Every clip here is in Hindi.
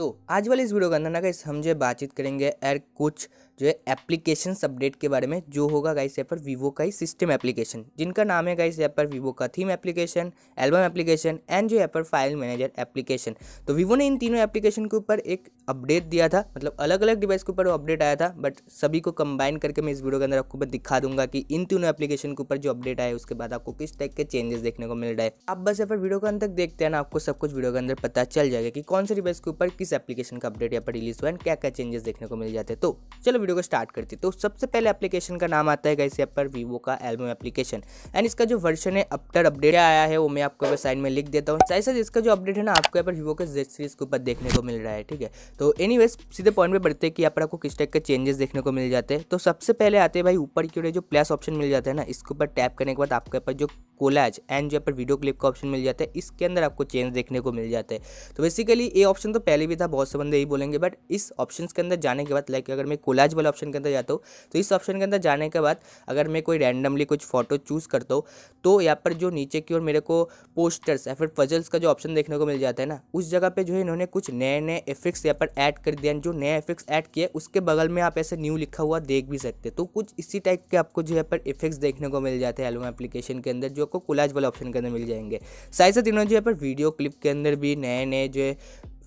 तो आज वाले इस वीडियो के अंदर ना कहीं हम जो बातचीत करेंगे एर कुछ जो है एप्लीकेशन अपडेट के बारे में जो होगा गाइस यहाँ पर वीवो का ही सिस्टम एप्लीकेशन जिनका नाम है गाइस यहाँ पर वीवो का theme application album application and जो यहाँ पर फाइल मैनेजर एप्लीकेशन तो वीवो ने इन तीनों एप्लीकेशन के ऊपर एक अपडेट दिया था मतलब अलग अलग डिवाइस के ऊपर वो अपडेट आया था बट सभी को कंबाइन करके मैं इस वीडियो के अंदर आपको दिखा दूंगा कि इन तीनों एप्लीकेशन के ऊपर जो अपडेट आया उसके बाद आपको किस टाइप के चेंजेस देखने को मिल रहा है आप बस यहाँ पर वीडियो के अंदर तक देखते हैं ना आपको सब कुछ वीडियो के अंदर पता चल जाएगा कि कौन से डिवाइस के ऊपर किस एप्लीकेशन का अपडेट यहाँ पर रिलीज हुआ है क्या क्या चेंजेस देखने को मिल जाते हैं तो चलो वीडियो को स्टार्ट करते हैं तो सबसे पहले एप्लीकेशन का नाम आता है कैसे यहाँ पर वीवो का एल्बम एप्लीकेशन एंड इसका जो वर्जन है अपटर अपडेट आया है वो मैं आपको साइड में लिख देता हूँ साथ साथ इसका जो अपडेट है ना आपको यहाँ पर वीवो के जेड सीरीज के ऊपर देखने को मिल रहा है ठीक है तो एनी सीधे पॉइंट पे बढ़ते हैं कि यहाँ पर आपको किस टाइप के चेंजेस देखने को मिल जाते हैं तो सबसे पहले आते हैं भाई ऊपर की जो प्लस ऑप्शन मिल जाता है ना इसके ऊपर टैप करने के बाद आपके यहाँ पर जो कोलाज एंड जो यहाँ पर वीडियो क्लिप का ऑप्शन मिल जाता है इसके अंदर आपको चेंज देखने को मिल जाता है तो बेसिकली ये ऑप्शन तो पहले भी था बहुत से बंदे यही बोलेंगे बट इस ऑप्शन के अंदर जाने के बाद लाइक अगर मैं कोलाज वाले ऑप्शन के अंदर जाता हूँ तो इस ऑप्शन के अंदर जाने के बाद अगर मैं कोई रैंडमली कुछ फ़ोटो चूज़ करता हूँ तो यहाँ पर जो नीचे की ओर मेरे को पोस्टर्स या फिर पजल्स का जो ऑप्शन देखने को मिल जाता है ना उस जगह पर जो है इन्होंने कुछ नए नए इफेक्ट्स यहाँ पर ऐड कर दिया जो नए इफेक्ट्स ऐड किए उसके बगल में आप ऐसे न्यू लिखा हुआ देख भी सकते तो कुछ इसी टाइप के आपको जो है पर इफेक्ट्स देखने को मिल जाते हैं एलोम एप्लीकेशन के अंदर जो आपको कुलाज वाले ऑप्शन के अंदर मिल जाएंगे साथ ही साथ इन्होंने जो है पर वीडियो क्लिप के अंदर भी नए नए जो है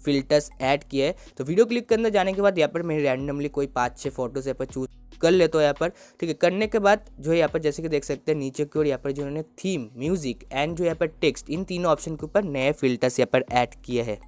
फिल्टर्स ऐड किए तो वीडियो क्लिक करने जाने के बाद यहाँ पर मैं रैंडमली कोई पाँच छः फोटोज यहाँ पर चूज कर लेता हूँ यहाँ पर ठीक है करने के बाद जो है यहाँ पर जैसे कि देख सकते हैं नीचे की ओर यहाँ पर जो उन्होंने थीम म्यूजिक एंड जो यहाँ पर टेक्स्ट इन तीनों ऑप्शन के ऊपर नए फिल्टर्स यहाँ पर ऐड किए हैं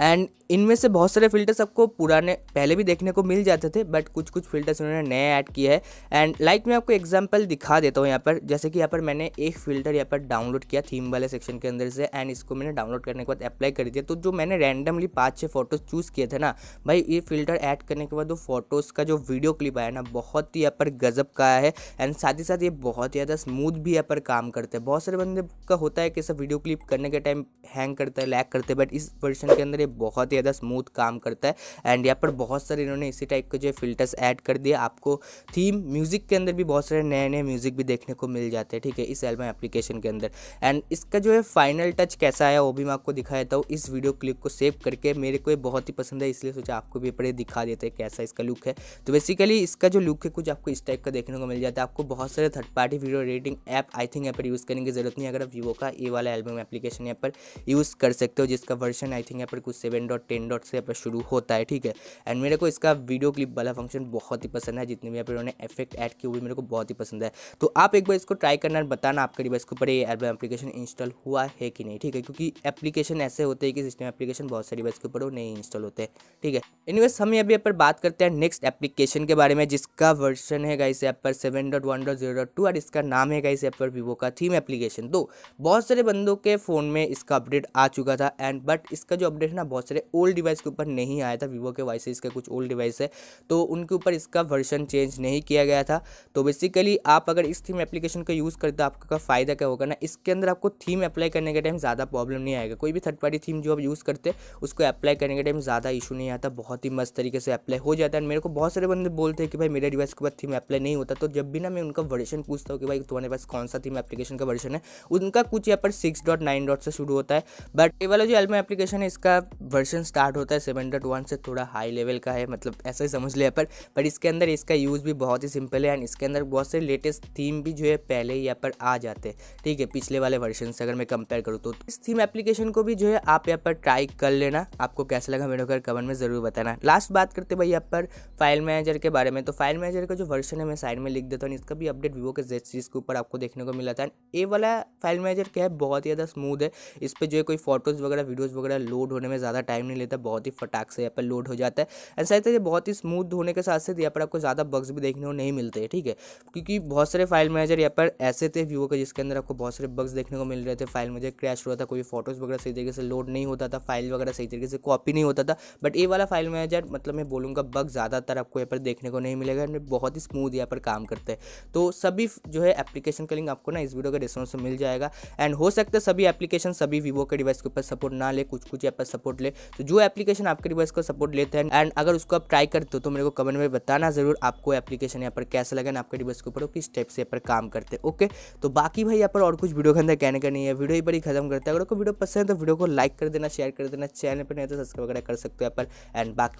एंड इनमें से बहुत सारे फिल्टर्स आपको पुराने पहले भी देखने को मिल जाते थे बट कुछ कुछ फिल्टर्स इन्होंने नए ऐड किए हैं एंड लाइक मैं आपको एग्जांपल दिखा देता हूँ यहाँ पर जैसे कि यहाँ पर मैंने एक फिल्टर यहाँ पर डाउनलोड किया थीम वाले सेक्शन के अंदर से एंड इसको मैंने डाउनलोड करने के बाद अप्लाई कर दिया तो जो मैंने रैंडमली पाँच छः फोटोज़ चूज़ किए थे ना भाई ये फिल्टर ऐड करने के बाद वो फोटोज़ का जो वीडियो क्लिप आया ना बहुत ही यहाँ पर गजब का है एंड साथ ही साथ ये बहुत ज़्यादा स्मूथ भी यहाँ पर काम करते हैं बहुत सारे बंदे का होता है कि सब वीडियो क्लिप करने के टाइम हैंग करता है लैक करते हैं बट इस वर्जन के अंदर बहुत ही ज़्यादा स्मूथ काम करता है एंड यहाँ पर बहुत सारे इन्होंने इसी टाइप के जो फिल्टर्स ऐड कर दिए आपको थीम म्यूज़िक के अंदर भी बहुत सारे नए नए म्यूज़िक भी देखने को मिल जाते हैं ठीक है इस एल्बम एप्लीकेशन के अंदर एंड इसका जो है फाइनल टच कैसा आया वो भी मैं आपको दिखा देता हूँ इस वीडियो क्लिप को सेव करके मेरे को बहुत ही पसंद है इसलिए सोचा आपको भी पड़े दिखा देते हैं कैसा इसका लुक है तो बेसिकली इसका जो लुक है कुछ आपको इस टाइप का देखने को मिल जाता है आपको बहुत सारे third party video editing app I think यहाँ पर यूज़ करने की जरूरत नहीं अगर आप वीवो का ये वाला एल्बम एप्लीकेशन यहाँ पर यूज़ कर सकते हो जिसका वर्जन आई थिंक यहाँ पर कुछ सेवन डॉट टेन डॉट से अपना शुरू होता है ठीक है एंड मेरे को इसका वीडियो क्लिप वाला फंक्शन बहुत ही पसंद है जितने भी यहाँ पर उन्होंने इफेक्ट ऐड किए हुए मेरे को बहुत ही पसंद है तो आप एक बार इसको ट्राई करना बताना आपके डिवाइस के ऊपर ये एल्बम एप्लीकेशन इंस्टॉल हुआ है कि नहीं ठीक है क्योंकि एप्लीकेशन ऐसे होते हैं कि सिस्टम एप्लीकेशन बहुत सारे डिवाइस के ऊपर वो नहीं इंस्टॉल होते ठीक है एनीवेज हम अभी यहाँ पर बात करते हैं नेक्स्ट एप्लीकेशन के बारे में जिसका वर्जन है गाइस ऐप पर seven dot one dot zero dot two और इसका नाम है गाइस ऐप पर वीवो का थीम एप्लीकेशन तो बहुत सारे बंदों के फ़ोन में इसका अपडेट आ चुका था एंड बट इसका जो अपडेट है ना बहुत सारे ओल्ड डिवाइस के ऊपर नहीं आया था वीवो के वाई इसका कुछ ओल्ड डिवाइस है तो उनके ऊपर इसका वर्जन चेंज नहीं किया गया था तो बेसिकली आप अगर इस थीम एप्लीकेशन का यूज़ करते हो आपका फ़ायदा क्या होगा ना इसके अंदर आपको थीम अप्लाई करने के टाइम ज़्यादा प्रॉब्लम नहीं आएगा कोई भी थर्ड पार्टी थीम जो आप यूज़ करते उसको अप्लाई करने के टाइम ज़्यादा इशू नहीं आता बहुत ही मस्त तरीके से अप्लाई हो जाता है मेरे को बहुत सारे बंदे बोलते हैं कि भाई मेरे डिवाइस के ऊपर थीम अप्लाई नहीं होता तो जब भी ना मैं उनका वर्जन पूछता हूँ कि भाई तुम्हारे पास कौन सा थीम एप्लीकेशन का वर्जन है उनका कुछ यहाँ पर सिक्स डॉट नाइन डॉट से शुरू होता है बट ये वाला जो एल्बम एप्लीकेशन है इसका वर्जन स्टार्ट होता है सेवन डॉट वन से थोड़ा हाई लेवल का है मतलब ऐसा ही समझ लिया पर पर इसके अंदर इसका यूज़ भी बहुत ही सिंपल है एंड इसके अंदर बहुत से लेटेस्ट थीम भी जो है पहले ही यहाँ पर आ जाते हैं ठीक है पिछले वाले वर्जन से अगर मैं कंपेयर करूँ तो इस थीम एप्लीकेशन को भी जो है आप यहाँ पर ट्राई कर लेना आपको कैसा लगा मेरे घर कमेंट में ज़रूर बताना लास्ट बात करते भाई यहाँ पर फाइल मैनेजर के बारे में तो फाइल मैनेजर का जो वर्जन है मैं साइड में लिख देता हूँ इसका भी अपडेट वीवो के जेड सीरीज़ के ऊपर आपको देखने को मिला था ए वाला फाइल मैनेजर क्या है बहुत ही ज़्यादा स्मूथ है इस पर जो है कोई फोटोज़ वगैरह वीडियोज़ वगैरह लोड होने में में ज़्यादा टाइम नहीं लेता बहुत ही फटाक से यहाँ पर लोड हो जाता है एंड साथ ही बहुत ही स्मूथ होने के साथ साथ यहाँ पर आपको ज़्यादा बग्स भी देखने को नहीं मिलते ठीक है क्योंकि बहुत सारे फाइल मैनेजर यहाँ पर ऐसे थे व्यू के जिसके अंदर आपको बहुत सारे बग्स देखने को मिल रहे थे फाइल मैनेजर क्रैश हुआ था कोई फोटोज़ वगैरह सही तरीके से लोड नहीं होता था फाइल वगैरह सही तरीके से कॉपी नहीं होता था बट ये वाला फाइल मैनेजर मतलब मैं बोलूँगा बग ज़्यादातर आपको यहाँ पर देखने को नहीं मिलेगा एंड बहुत ही स्मूथ यहाँ पर काम करते हैं तो सभी जो है एप्लीकेशन का लिंक आपको ना इस वीडियो के डिस्क्रिप्शन से मिल जाएगा एंड हो सकता है सभी एप्लीकेशन सभी वीवो के डिवाइस के ऊपर सपोर्ट ना ले कुछ कुछ यहाँ पर सपोर्ट सपोर्ट ले तो जो एप्लीकेशन आपके डिवाइस का सपोर्ट लेते हैं एंड अगर उसको आप ट्राई करते हो तो मेरे को कमेंट में बताना ज़रूर आपको एप्लीकेशन यहाँ पर कैसे लगे आपके डिवाइस के ऊपर किस टाइप से यहाँ पर काम करते हैं ओके तो बाकी भाई यहाँ पर और कुछ वीडियो के अंदर कहने का नहीं है वीडियो पर ही खत्म करते हैं अगर आपको वीडियो पसंद है तो वीडियो को लाइक कर देना शेयर कर देना चैनल पर नहीं तो सब्सक्राइब वगैरह कर सकते हो यहाँ पर एंड बाकी